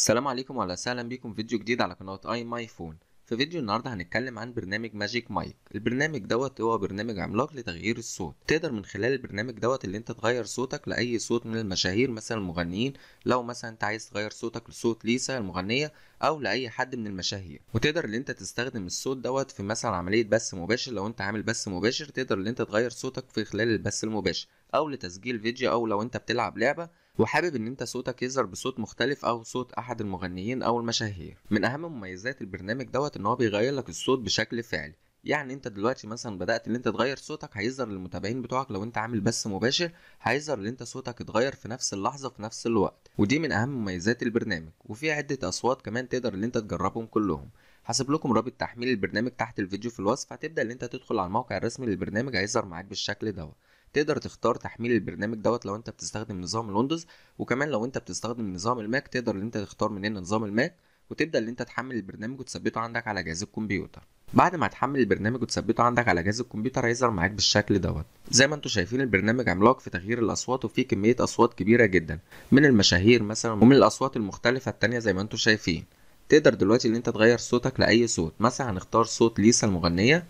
السلام عليكم وعلى سهلا بيكم فيديو جديد على قناة اي ماي فون في فيديو النهاردة هنتكلم عن برنامج ماجيك مايك البرنامج دوت هو برنامج عملاق لتغيير الصوت تقدر من خلال البرنامج دوت اللي انت تغير صوتك لأي صوت من المشاهير مثلا المغنيين لو مثلا انت عايز تغير صوتك لصوت ليسا المغنية أو لأي حد من المشاهير وتقدر ان انت تستخدم الصوت دوت في مثلا عملية بث مباشر لو انت عامل بث مباشر تقدر ان انت تغير صوتك في خلال البث المباشر أو لتسجيل فيديو أو لو انت بتلعب لعبة وحابب ان انت صوتك يظهر بصوت مختلف او صوت احد المغنيين او المشاهير من اهم مميزات البرنامج دوت ان هو بيغير لك الصوت بشكل فعلي يعني انت دلوقتي مثلا بدات ان انت تغير صوتك هيظهر للمتابعين بتوعك لو انت عامل بث مباشر هيظهر ان انت صوتك اتغير في نفس اللحظه في نفس الوقت ودي من اهم مميزات البرنامج وفي عده اصوات كمان تقدر ان انت تجربهم كلهم هسيب لكم رابط تحميل البرنامج تحت الفيديو في الوصف هتبدا ان انت تدخل على الموقع الرسمي للبرنامج هيظهر معاك بالشكل دوت تقدر تختار تحميل البرنامج دوت لو انت بتستخدم نظام الويندوز وكمان لو انت بتستخدم نظام الماك تقدر ان انت تختار هنا نظام الماك وتبدا ان انت تحمل البرنامج وتثبته عندك على جهاز الكمبيوتر بعد ما تحمل البرنامج وتثبته عندك على جهاز الكمبيوتر هيظهر معاك بالشكل دوت زي ما انتم شايفين البرنامج عملاق في تغيير الاصوات وفيه كميه اصوات كبيره جدا من المشاهير مثلا ومن الاصوات المختلفه الثانيه زي ما انتم شايفين تقدر دلوقتي ان انت تغير صوتك لاي صوت مثلا هنختار صوت ليسا المغنيه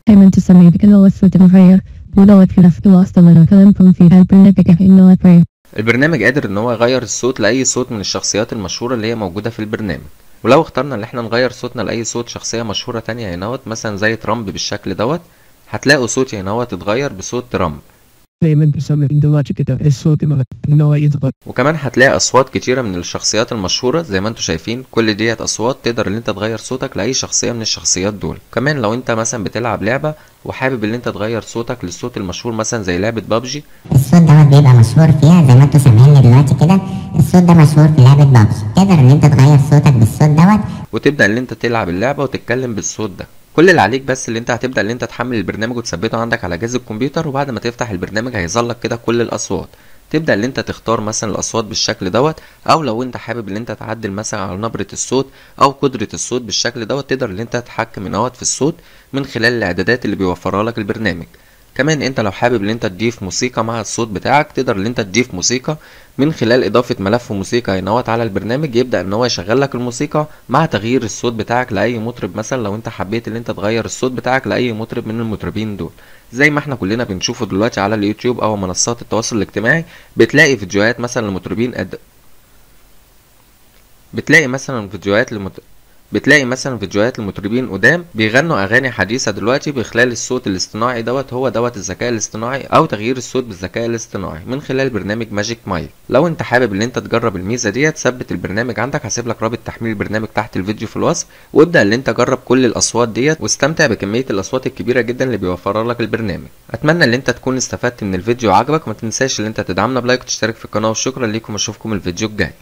الصوت المغير البرنامج قادر ان هو يغير الصوت لاي صوت من الشخصيات المشهوره اللي هي موجوده في البرنامج ولو اخترنا ان احنا نغير صوتنا لاي صوت شخصيه مشهوره تانية هنا مثلا زي ترامب بالشكل دوت هتلاقوا صوتي هنا اتغير بصوت ترامب دايما ان هو وكمان هتلاقي اصوات كتيره من الشخصيات المشهوره زي ما انتم شايفين كل ديت اصوات تقدر ان انت تغير صوتك لاي شخصيه من الشخصيات دول كمان لو انت مثلا بتلعب لعبه وحابب ان انت تغير صوتك للصوت المشهور مثلا زي لعبه بابجي الصوت دوت بيبقى مشهور فيها زي ما انتم سامعيني دلوقتي كده الصوت ده مشهور في لعبه بابجي تقدر ان انت تغير صوتك بالصوت دوت وتبدا ان انت تلعب اللعبه وتتكلم بالصوت ده كل اللي عليك بس اللي انت هتبدا اللي انت تحمل البرنامج وتثبته عندك على جهاز الكمبيوتر وبعد ما تفتح البرنامج هيظهر لك كده كل الاصوات تبدا اللي انت تختار مثلا الاصوات بالشكل دوت او لو انت حابب اللي انت تعدل مثلا على نبره الصوت او قدره الصوت بالشكل دوت تقدر اللي انت تتحكم في الصوت من خلال الاعدادات اللي بيوفرها لك البرنامج كمان انت لو حابب ان انت تضيف موسيقى مع الصوت بتاعك تقدر ان انت تضيف موسيقى من خلال اضافه ملف موسيقى هنا على البرنامج يبدا ان هو يشغل لك الموسيقى مع تغيير الصوت بتاعك لاي مطرب مثلا لو انت حبيت ان انت تغير الصوت بتاعك لاي مطرب من المطربين دول زي ما احنا كلنا بنشوفه دلوقتي على اليوتيوب او منصات التواصل الاجتماعي بتلاقي فيديوهات مثلا لمطربين قد بتلاقي مثلا فيديوهات لمطربين بتلاقي مثلا فيديوهات المطربين قدام بيغنوا اغاني حديثه دلوقتي بخلال الصوت الاصطناعي دوت هو دوت الذكاء الاصطناعي او تغيير الصوت بالذكاء الاصطناعي من خلال برنامج ماجيك ماي لو انت حابب ان انت تجرب الميزه ديت ثبت البرنامج عندك هسيب لك رابط تحميل البرنامج تحت الفيديو في الوصف وابدا ان انت جرب كل الاصوات ديت واستمتع بكميه الاصوات الكبيره جدا اللي بيوفرها لك البرنامج اتمنى ان انت تكون استفدت من الفيديو وعجبك وما تنساش ان انت تدعمنا بلايك وتشترك في القناه وشكرا ليكم واشوفكم الفيديو الجاي